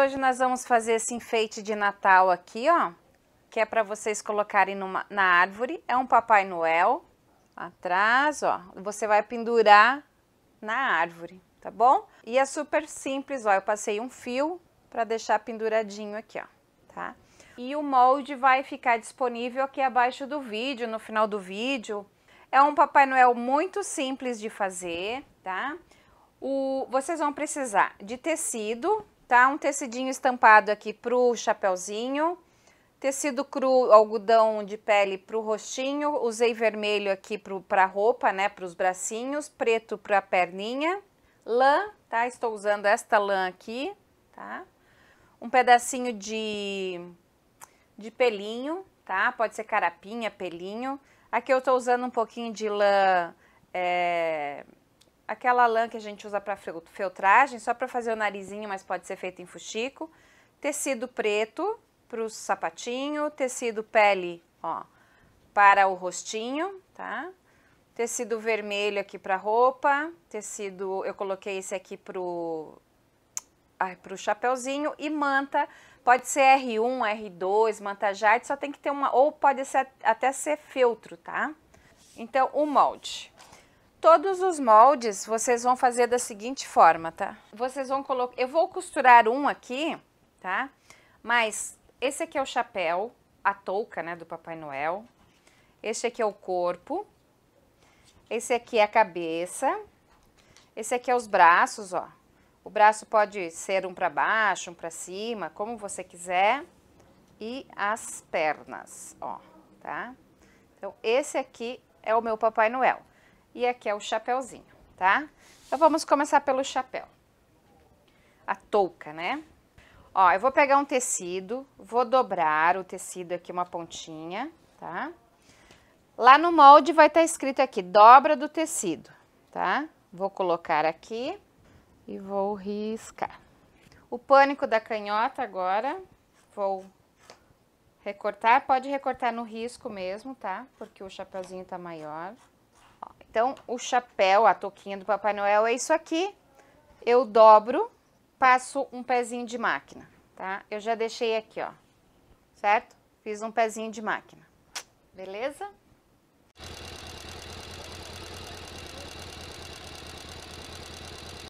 Hoje nós vamos fazer esse enfeite de Natal aqui, ó, que é para vocês colocarem numa, na árvore. É um Papai Noel atrás, ó. Você vai pendurar na árvore, tá bom? E é super simples, ó. Eu passei um fio para deixar penduradinho aqui, ó, tá? E o molde vai ficar disponível aqui abaixo do vídeo, no final do vídeo. É um Papai Noel muito simples de fazer, tá? O, vocês vão precisar de tecido, tá? Um tecidinho estampado aqui pro chapéuzinho, tecido cru, algodão de pele pro rostinho, usei vermelho aqui pro, pra roupa, né, pros bracinhos, preto pra perninha, lã, tá? Estou usando esta lã aqui, tá? Um pedacinho de, de pelinho, tá? Pode ser carapinha, pelinho. Aqui eu tô usando um pouquinho de lã... É aquela lã que a gente usa para feltragem, só para fazer o narizinho, mas pode ser feito em fuxico, tecido preto para o sapatinho, tecido pele, ó, para o rostinho, tá? Tecido vermelho aqui para roupa, tecido, eu coloquei esse aqui pro ai, pro chapéuzinho e manta, pode ser R1, R2, manta jade, só tem que ter uma ou pode ser até ser feltro, tá? Então, o molde Todos os moldes vocês vão fazer da seguinte forma, tá? Vocês vão colocar... Eu vou costurar um aqui, tá? Mas esse aqui é o chapéu, a touca, né, do Papai Noel. Esse aqui é o corpo. Esse aqui é a cabeça. Esse aqui é os braços, ó. O braço pode ser um para baixo, um para cima, como você quiser. E as pernas, ó, tá? Então, esse aqui é o meu Papai Noel e aqui é o chapéuzinho, tá? Então, vamos começar pelo chapéu. A touca, né? Ó, eu vou pegar um tecido, vou dobrar o tecido aqui uma pontinha, tá? Lá no molde vai estar tá escrito aqui, dobra do tecido, tá? Vou colocar aqui e vou riscar. O pânico da canhota agora, vou recortar, pode recortar no risco mesmo, tá? Porque o chapeuzinho tá maior. Ó, então, o chapéu, a touquinha do Papai Noel é isso aqui. Eu dobro, passo um pezinho de máquina, tá? Eu já deixei aqui, ó, certo? Fiz um pezinho de máquina, beleza?